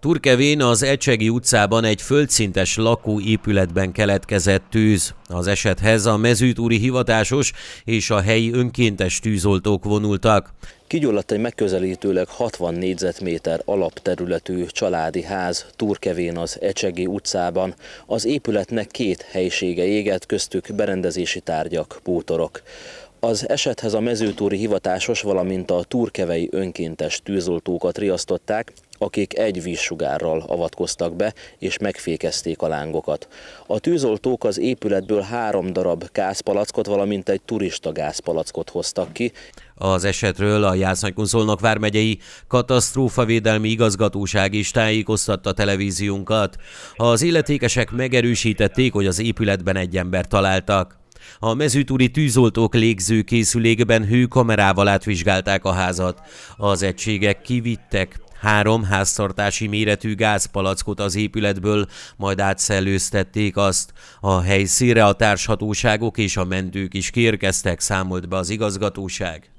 Turkevén az Ecsegi utcában egy földszintes lakóépületben keletkezett tűz. Az esethez a mezőtúri hivatásos és a helyi önkéntes tűzoltók vonultak. Kigyulladt egy megközelítőleg 60 négyzetméter alapterületű családi ház Turkevén az Ecsegi utcában. Az épületnek két helyisége égett, köztük berendezési tárgyak, bútorok. Az esethez a mezőtúri hivatásos, valamint a turkevei önkéntes tűzoltókat riasztották, akik egy vízsugárral avatkoztak be és megfékezték a lángokat. A tűzoltók az épületből három darab gázpalackot, valamint egy turista gázpalackot hoztak ki. Az esetről a Jászonykunszolnok vármegyei katasztrófavédelmi igazgatóság is tájékoztatta televíziónkat. Az illetékesek megerősítették, hogy az épületben egy ember találtak. A mezőtúri tűzoltók légzőkészülékben hőkamerával átvizsgálták a házat. Az egységek kivittek, Három háztartási méretű gázpalackot az épületből, majd átszellőztették azt. A helyszínre a társhatóságok és a mentők is kérkeztek, számolt be az igazgatóság.